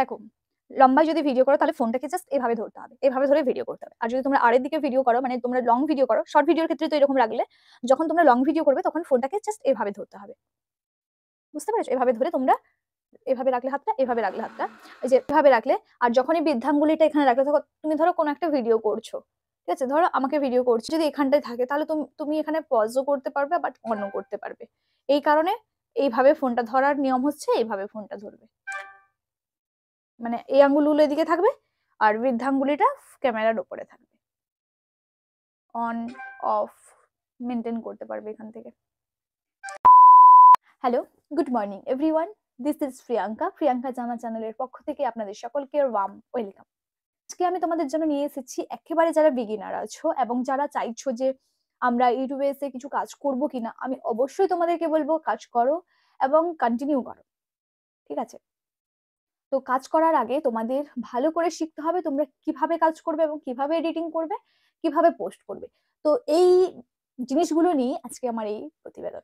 দেখো লম্বা যদি ভিডিও করো তাহলে ফোনটাকে জাস্ট এভাবে ধরতে হবে এভাবে ধরে ভিডিও করতে হবে আর যদি তোমরা আড়ের দিকে ভিডিও করো মানে তোমরা লং ভিডিও করো শর্ট ভিডিওর ক্ষেত্রে তো এরকম লাগলে যখন তোমরা লং ভিডিও করবে তখন ফোনটাকে জাস্ট এভাবে ধরতে হবে বুঝতে পারছো এভাবে ধরে তোমরা এভাবে রাখলে হাতটা এভাবে রাখলে হাতটা এই যে এভাবে রাখলে আর যখন এই বৃদ্ধাঙ্গুলিটা এখানে রাখলে তুমি ধরো কোনো একটা ভিডিও করছো ঠিক আছে ধরো আমাকে ভিডিও করছো যদি এখানটায় থাকে তাহলে তুমি তুমি এখানে পজও করতে পারবে বাট অন্য করতে পারবে এই কারণে এইভাবে ফোনটা ধরার নিয়ম হচ্ছে এইভাবে ফোনটা ধরবে মানে এই আঙ্গুলগুলো এদিকে থাকবে আর বৃদ্ধাঙ্গুলিটা ক্যামেরার ওপরে থাকবে অন অফ মেনটেন করতে পারবে এখান থেকে hello good morning everyone this is Priyanka Priyanka জামা চ্যানেলের পক্ষ থেকে আপনাদের সকলকে ওয়াম ওয়েলকাম আজকে আমি তোমাদের জন্য নিয়ে এসেছি একেবারে যারা বিগিনার আছো এবং যারা চাইছো যে আমরা ইউটিউবে এসে কিছু কাজ করব কিনা আমি অবশ্যই তোমাদেরকে বলবো কাজ করো এবং কন্টিনিউ করো ঠিক আছে তো কাজ করার আগে তোমাদের ভালো করে শিখতে হবে তোমরা কিভাবে কাজ করবে এবং কিভাবে এডিটিং করবে কিভাবে পোস্ট করবে তো এই জিনিসগুলো নিয়ে আজকে আমার এই প্রতিবেদন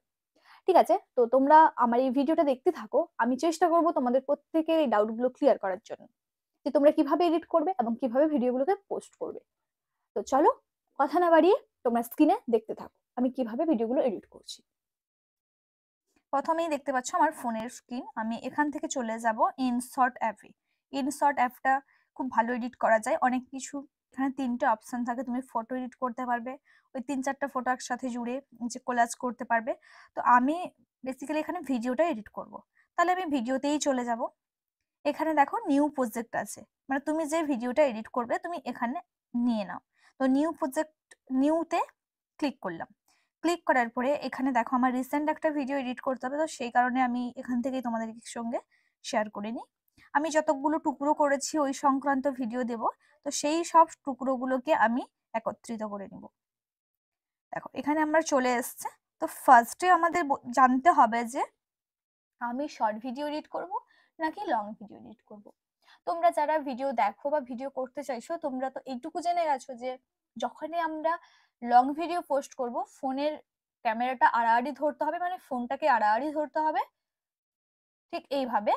ঠিক আছে তো তোমরা আমার এই ভিডিওটা দেখতে থাকো আমি চেষ্টা করব তোমাদের প্রত্যেকের এই ডাউটগুলো ক্লিয়ার করার জন্য যে তোমরা কিভাবে এডিট করবে এবং কিভাবে ভিডিওগুলোকে পোস্ট করবে তো চলো কথা না বাড়িয়ে তোমরা স্ক্রিনে দেখতে থাকো আমি কিভাবে ভিডিওগুলো এডিট করছি প্রথমেই দেখতে পাচ্ছ আমার ফোনের স্ক্রিন আমি এখান থেকে চলে যাব ইনসর্ট অ্যাপে ইনসর্ট অ্যাপটা খুব ভালো এডিট করা যায় অনেক কিছু এখানে তিনটে অপশান থাকে তুমি ফটো এডিট করতে পারবে ওই তিন চারটা ফটো একসাথে জুড়ে যে কোলাজ করতে পারবে তো আমি বেসিক্যালি এখানে ভিডিওটা এডিট করব। তাহলে আমি ভিডিওতেই চলে যাব এখানে দেখো নিউ প্রজেক্ট আছে মানে তুমি যে ভিডিওটা এডিট করবে তুমি এখানে নিয়ে নাও তো নিউ প্রজেক্ট নিউতে ক্লিক করলাম ক্লিক করার পরে এখানে দেখো আমার রিসেন্ট একটা ভিডিও এডিট করতে হবে তো সেই কারণে আমি এখান থেকেই তোমাদের সঙ্গে শেয়ার করে নিই আমি যতগুলো টুকরো করেছি ওই সংক্রান্ত ভিডিও দেব তো সেই সব টুকরোগুলোকে আমি একত্রিত করে নিব দেখো এখানে আমরা চলে এসছে তো ফার্স্টে আমাদের জানতে হবে যে আমি শর্ট ভিডিও এডিট করব নাকি লং ভিডিও এডিট করব তোমরা যারা ভিডিও দেখো বা ভিডিও করতে চাইছো তোমরা তো এইটুকু জেনে গেছো যে যখনই আমরা লং ভিডিও পোস্ট করব ফোনের ক্যামেরাটা আড়াআড়ি ধরতে হবে মানে ফোনটাকে আড়াআড়ি ধরতে হবে ঠিক এইভাবে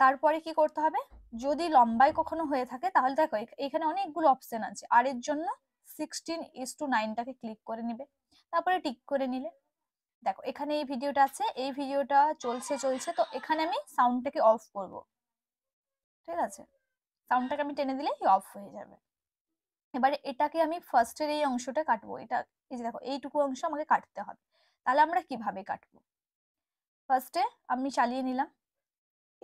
তারপরে কি করতে হবে যদি লম্বাই কখনো হয়ে থাকে তাহলে দেখো এখানে অনেকগুলো অপশন আছে আর এর জন্য সিক্সটিন ইস টু নাইনটাকে ক্লিক করে নিবে তারপরে টিক করে নিলে দেখো এখানে এই ভিডিওটা আছে এই ভিডিওটা চলছে চলছে তো এখানে আমি সাউন্ডটাকে অফ করব ঠিক আছে সাউন্ডটাকে আমি টেনে দিলেই অফ হয়ে যাবে এবারে এটাকে আমি ফার্স্টের এই অংশটা কাটবো এটা এই যে দেখো এইটুকু অংশ আমাকে কাটতে হবে তাহলে আমরা কিভাবে কাটবো ফার্স্টে আমি চালিয়ে নিলাম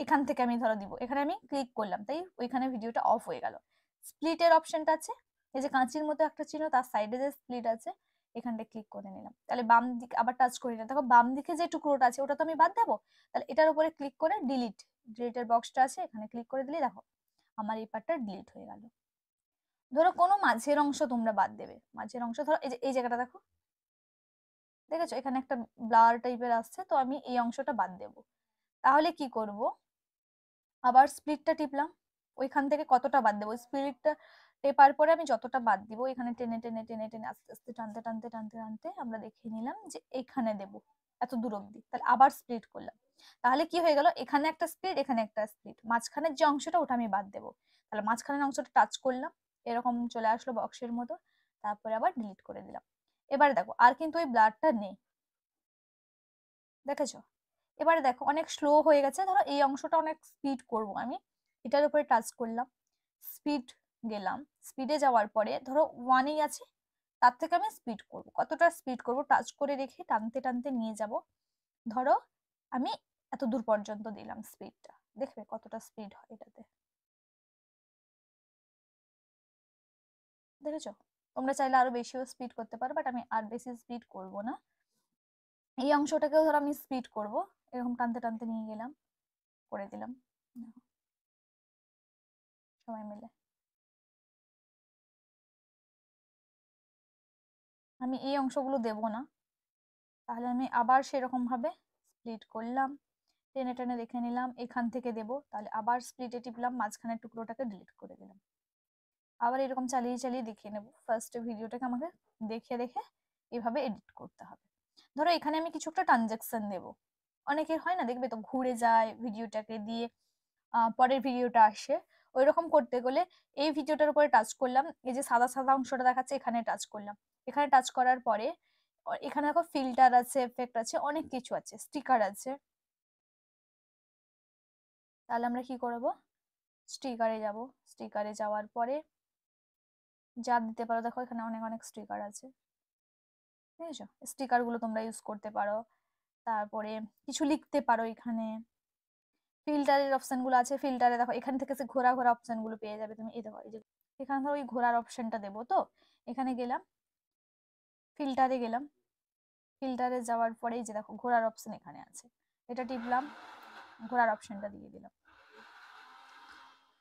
এখান থেকে আমি ধরো দিব এখানে আমি ক্লিক করলাম তাই ওইখানে ভিডিওটা অফ হয়ে গেল স্প্লিটের অপশনটা আছে এই যে কাঁচির মতো একটা ছিল তার সাইডে যে স্প্লিট আছে এখানটা ক্লিক করে নিলাম তাহলে বাম দিকে আবার টাচ করি না দেখো বাম দিকে যে টুকরোটা আছে ওটা তো আমি বাদ দেবো তাহলে এটার উপরে ক্লিক করে ডিলিট ডিলিটের বক্সটা আছে এখানে ক্লিক করে দিলে দেখো আমার এই পার্টটা ডিলিট হয়ে গেল ধরো কোনো মাঝের অংশ তোমরা বাদ দেবে মাঝের অংশ ধরো এই যে এই জায়গাটা দেখো দেখেছো এখানে একটা ব্লার টাইপের আসছে তো আমি এই অংশটা বাদ দেব তাহলে কি করব আবার স্প্লিটটা টিপলাম ওইখান থেকে কতটা বাদ দেবো স্প্লিটটা টেপার পরে আমি যতটা বাদ দিব এখানে টেনে টেনে টেনে টেনে আস্তে আস্তে টানতে টানতে টানতে টানতে আমরা দেখে নিলাম যে এখানে দেব এত দূর অব্দি তাহলে আবার স্প্লিট করলাম তাহলে কি হয়ে গেল এখানে একটা স্প্লিট এখানে একটা স্প্লিট মাঝখানের যে অংশটা ওটা আমি বাদ দেবো তাহলে মাঝখানের অংশটা টাচ করলাম এরকম চলে আসলো বক্সের মতো তারপরে আবার ডিলিট করে দিলাম এবার দেখো আর কিন্তু ওই ব্লাডটা নেই দেখেছো এবারে দেখো অনেক স্লো হয়ে গেছে ধরো এই অংশটা অনেক স্পিড করব আমি এটার উপরে টাচ করলাম স্পিড গেলাম স্পিডে যাওয়ার পরে ধরো ওয়ানেই আছে তার থেকে আমি স্পিড করব কতটা স্পিড করব টাচ করে রেখে টানতে টানতে নিয়ে যাব ধরো আমি এত দূর পর্যন্ত দিলাম স্পিডটা দেখবে কতটা স্পিড হয় এটাতে দেখেছ তোমরা চাইলে আরো বেশিও স্পিড করতে পারো বাট আমি আর বেশি স্পিড করব না এই অংশটাকেও ধরো আমি স্পিড করব এরকম টানতে টানতে নিয়ে গেলাম করে দিলাম সবাই মিলে আমি এই অংশগুলো দেব না তাহলে আমি আবার সেরকমভাবে স্প্লিট করলাম টেনে টেনে রেখে নিলাম এখান থেকে দেব তাহলে আবার স্প্লিটে টিপলাম মাঝখানের টুকরোটাকে ডিলিট করে দিলাম আবার এরকম চালিয়ে চালিয়ে দেখিয়ে নেব ফার্স্টে ভিডিওটাকে আমাকে দেখে দেখে এভাবে এডিট করতে হবে ধরো এখানে আমি কিছু একটা ট্রানজ্যাকশন দেব অনেকের হয় না দেখবে তো ঘুরে যায় ভিডিওটাকে দিয়ে পরের ভিডিওটা আসে ওই রকম করতে গেলে এই ভিডিওটার উপরে টাচ করলাম এই যে সাদা সাদা অংশটা দেখাচ্ছে এখানে টাচ করলাম এখানে টাচ করার পরে এখানে দেখো ফিল্টার আছে এফেক্ট আছে অনেক কিছু আছে স্টিকার আছে তাহলে আমরা কি করব স্টিকারে যাব স্টিকারে যাওয়ার পরে যা দিতে পারো দেখো এখানে অনেক অনেক স্টিকার আছে বুঝেছো স্টিকারগুলো তোমরা ইউজ করতে পারো তারপরে কিছু লিখতে পারো এখানে ফিল্টারের অপশানগুলো আছে ফিল্টারে দেখো এখান থেকে সে ঘোরা ঘোরা অপশানগুলো পেয়ে যাবে তুমি এই দেখো এই যে এখানে ধরো ওই ঘোরার অপশানটা দেবো তো এখানে গেলাম ফিল্টারে গেলাম ফিল্টারে যাওয়ার পরেই যে দেখো ঘোরার অপশন এখানে আছে এটা টিপলাম ঘোরার অপশনটা দিয়ে দিলাম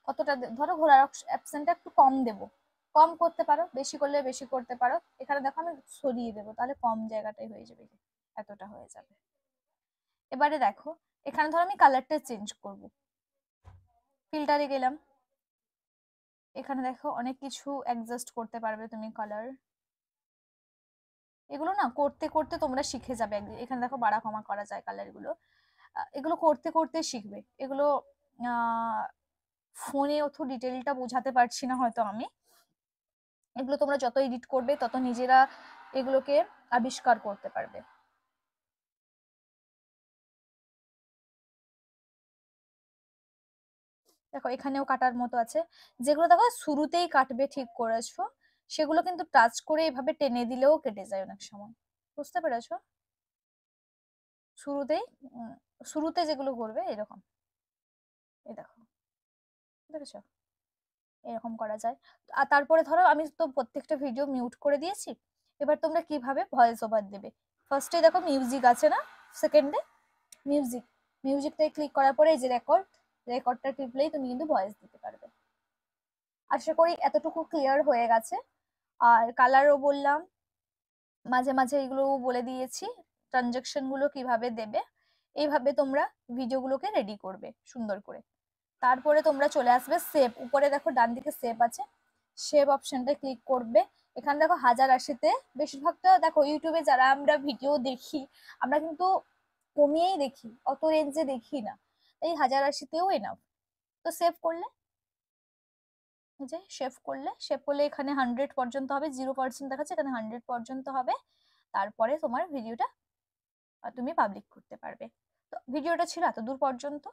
কতটা ধরো ঘোরার অপশনটা একটু কম দেব কম করতে পারো বেশি করলে বেশি করতে পারো এখানে দেখো আমি সরিয়ে দেবো তাহলে কম জায়গাটাই হয়ে যাবে এতটা হয়ে যাবে এবারে দেখো এখানে ধরো আমি কালারটা চেঞ্জ করব ফিল্টারে গেলাম এখানে দেখো অনেক কিছু অ্যাডজাস্ট করতে পারবে তুমি কালার এগুলো না করতে করতে তোমরা শিখে যাবে একদিন এখানে দেখো বাড়া ক্ষমা করা যায় কালারগুলো এগুলো করতে করতে শিখবে এগুলো ফোনে অত ডিটেলটা বোঝাতে পারছি না হয়তো আমি এগুলো তোমরা যত এডিট করবে তত নিজেরা এগুলোকে আবিষ্কার করতে পারবে দেখো এখানেও কাটার মতো আছে যেগুলো দেখো শুরুতেই কাটবে ঠিক করেছো সেগুলো কিন্তু টাচ করে এভাবে টেনে দিলেও কেটে যায় অনেক সময় বুঝতে পেরেছ শুরুতেই শুরুতে যেগুলো করবে এরকম এই দেখো দেখেছ এরকম করা যায় আর তারপরে ধরো আমি তো প্রত্যেকটা ভিডিও মিউট করে দিয়েছি এবার তোমরা কিভাবে ভয়েস ওভার দেবে ফার্স্টে দেখো মিউজিক আছে না সেকেন্ডে মিউজিক মিউজিকটাই ক্লিক করার পরে যে রেকর্ড রেকর্ডটা টিপলেই তুমি কিন্তু ভয়েস দিতে পারবে আশা করি এতটুকু ক্লিয়ার হয়ে গেছে আর কালারও বললাম মাঝে মাঝে এগুলোও বলে দিয়েছি ট্রানজ্যাকশনগুলো কিভাবে দেবে এইভাবে তোমরা ভিডিওগুলোকে রেডি করবে সুন্দর করে তারপরে তোমরা চলে আসবে সেভ উপরে দেখো ডান দিকে সেভ আছে সেভ অপশনটা ক্লিক করবে এখানে দেখো হাজার আশিতে বেশিরভাগটা দেখো ইউটিউবে যারা আমরা ভিডিও দেখি আমরা কিন্তু কমিয়েই দেখি অত রেঞ্জে দেখি না এই হাজার আশিতেও এনাফ তো সেভ করলে যে শেভ করলে শেভ করলে এখানে হান্ড্রেড পর্যন্ত হবে জিরো পার্সেন্ট দেখাচ্ছে এখানে হান্ড্রেড পর্যন্ত হবে তারপরে তোমার ভিডিওটা তুমি পাবলিক করতে পারবে তো ভিডিওটা ছিল এত দূর পর্যন্ত